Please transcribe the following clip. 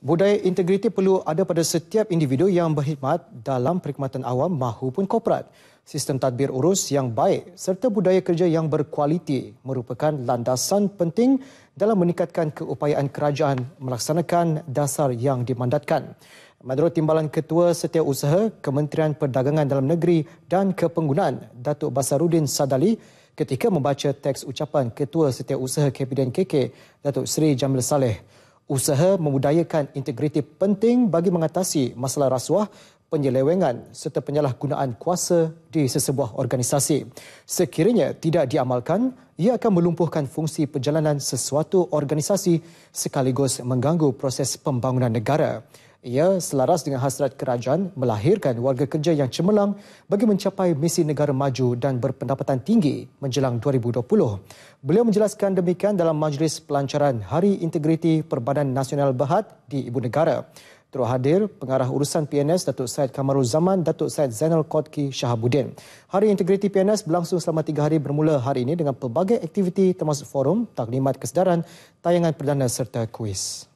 Budaya integriti perlu ada pada setiap individu yang berkhidmat dalam perkhidmatan awam mahupun korporat. Sistem tadbir urus yang baik serta budaya kerja yang berkualiti merupakan landasan penting dalam meningkatkan keupayaan kerajaan melaksanakan dasar yang dimandatkan. Menurut Timbalan Ketua Setiausaha Kementerian Perdagangan Dalam Negeri dan Kepenggunaan, Datuk Basarudin Sadali, ketika membaca teks ucapan Ketua Setiausaha KK, Datuk Seri Jamil Saleh, Usaha memudayakan integriti penting bagi mengatasi masalah rasuah, penyelewengan serta penyalahgunaan kuasa di sesebuah organisasi. Sekiranya tidak diamalkan, ia akan melumpuhkan fungsi perjalanan sesuatu organisasi sekaligus mengganggu proses pembangunan negara. Ia selaras dengan hasrat kerajaan melahirkan warga kerja yang cemerlang bagi mencapai misi negara maju dan berpendapatan tinggi menjelang 2020. Beliau menjelaskan demikian dalam majlis pelancaran Hari Integriti Perbadan Nasional Berhad di Ibu Negara. Terus hadir pengarah urusan PNS Datuk Syed Kamarul Zaman, Datuk Syed Zainal Qodki Shahabuddin. Hari Integriti PNS berlangsung selama tiga hari bermula hari ini dengan pelbagai aktiviti termasuk forum, taklimat kesedaran, tayangan perdana serta kuis.